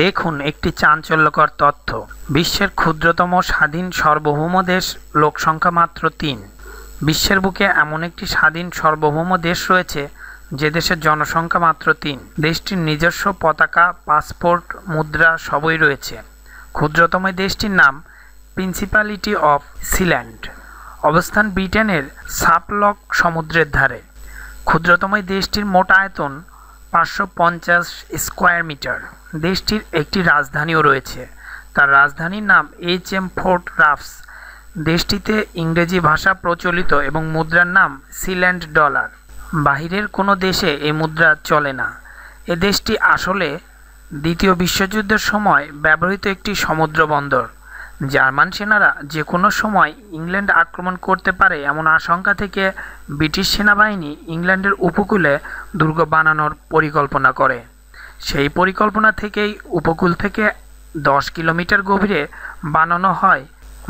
দেখুন একটি চাঞ্চল্যকর তথ্য বিশ্বের ক্ষুদ্রতম স্বাধীন সার্বভৌম দেশ লোকসংখ্যা মাত্র তিন বিশ্বের বুকে এমন একটি স্বাধীন সার্বভৌম দেশ রয়েছে যে দেশের জনসংখ্যা মাত্র তিন দেশটির নিজস্ব পতাকা পাসপোর্ট মুদ্রা সবই রয়েছে ক্ষুদ্রতম দেশটির নাম প্রিন্সিপালিটি অফ সিল্যান্ড অবস্থান ব্রিটেনের সাপলক সমুদ্রের ধারে ক্ষুদ্রতম দেশটির মোট আয়তন পাঁচশো পঞ্চাশ স্কোয়ার মিটার দেশটির একটি রাজধানীও রয়েছে তার রাজধানীর নাম এইচ এম ফোর্ট রাফস দেশটিতে ইংরেজি ভাষা প্রচলিত এবং মুদ্রার নাম সিল্যান্ড ডলার বাহিরের কোনো দেশে এই মুদ্রা চলে না এ দেশটি আসলে দ্বিতীয় বিশ্বযুদ্ধের সময় ব্যবহৃত একটি সমুদ্র বন্দর জার্মান সেনারা যে কোনো সময় ইংল্যান্ড আক্রমণ করতে পারে এমন আশঙ্কা থেকে ব্রিটিশ সেনাবাহিনী ইংল্যান্ডের উপকূলে দুর্গ বানানোর পরিকল্পনা করে সেই পরিকল্পনা থেকেই উপকূল থেকে দশ কিলোমিটার গভীরে বানানো হয়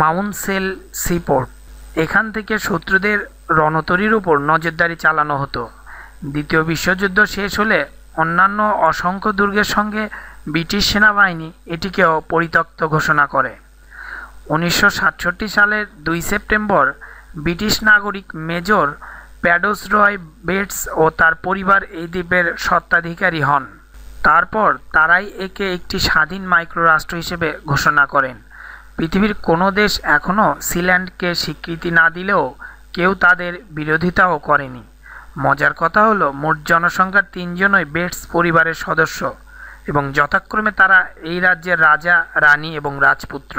মাউন্ট সেল সিপোর্ট এখান থেকে শত্রুদের রণতরীর উপর নজরদারি চালানো হতো দ্বিতীয় বিশ্বযুদ্ধ শেষ হলে অন্যান্য অসংখ্য দুর্গের সঙ্গে ব্রিটিশ সেনাবাহিনী এটিকেও পরিত্যক্ত ঘোষণা করে উনিশশো সালের দুই সেপ্টেম্বর ব্রিটিশ নাগরিক মেজর প্যাডোস রয় বেটস ও তার পরিবার এই দ্বীপের সত্ত্বাধিকারী হন তারপর তারাই একে একটি স্বাধীন মাইক্রোরাষ্ট্র হিসেবে ঘোষণা করেন পৃথিবীর কোনো দেশ এখনও সিল্যান্ডকে স্বীকৃতি না দিলেও কেউ তাদের বিরোধিতাও করেনি মজার কথা হলো মোট জনসংখ্যার তিনজনই বেটস পরিবারের সদস্য এবং যথাক্রমে তারা এই রাজ্যের রাজা রানী এবং রাজপুত্র